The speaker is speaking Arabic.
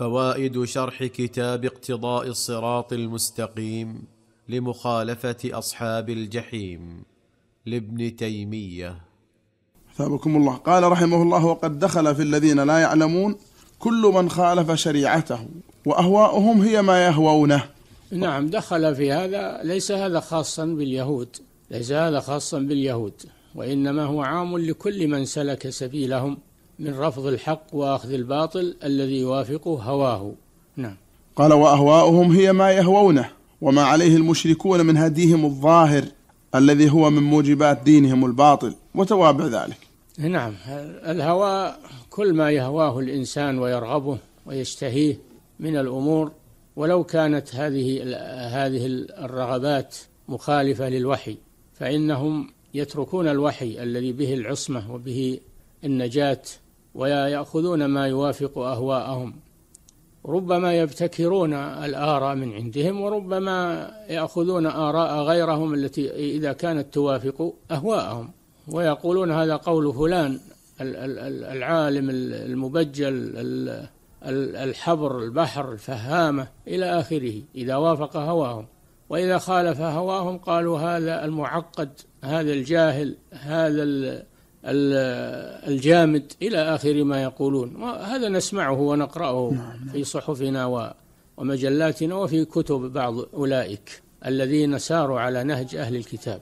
فوائد شرح كتاب اقتضاء الصراط المستقيم لمخالفه اصحاب الجحيم لابن تيميه ثابكم الله قال رحمه الله وقد دخل في الذين لا يعلمون كل من خالف شريعته واهواؤهم هي ما يهوونه نعم دخل في هذا ليس هذا خاصا باليهود ليس هذا خاصا باليهود وانما هو عام لكل من سلك سبيلهم من رفض الحق واخذ الباطل الذي يوافقه هواه نعم قال واهواؤهم هي ما يهوونه وما عليه المشركون من هديهم الظاهر الذي هو من موجبات دينهم الباطل وتوابع ذلك نعم الهوى كل ما يهواه الانسان ويرغبه ويشتهيه من الامور ولو كانت هذه هذه الرغبات مخالفه للوحي فانهم يتركون الوحي الذي به العصمه وبه النجاه ويأخذون ما يوافق أهواءهم ربما يبتكرون الآراء من عندهم وربما يأخذون آراء غيرهم التي إذا كانت توافق أهواءهم ويقولون هذا قول فلان العالم المبجل الحبر البحر الفهامة إلى آخره إذا وافق هواهم وإذا خالف هواهم قالوا هذا المعقد هذا الجاهل هذا الجامد إلى آخر ما يقولون وهذا نسمعه ونقرأه نعم، نعم. في صحفنا ومجلاتنا وفي كتب بعض أولئك الذين ساروا على نهج أهل الكتاب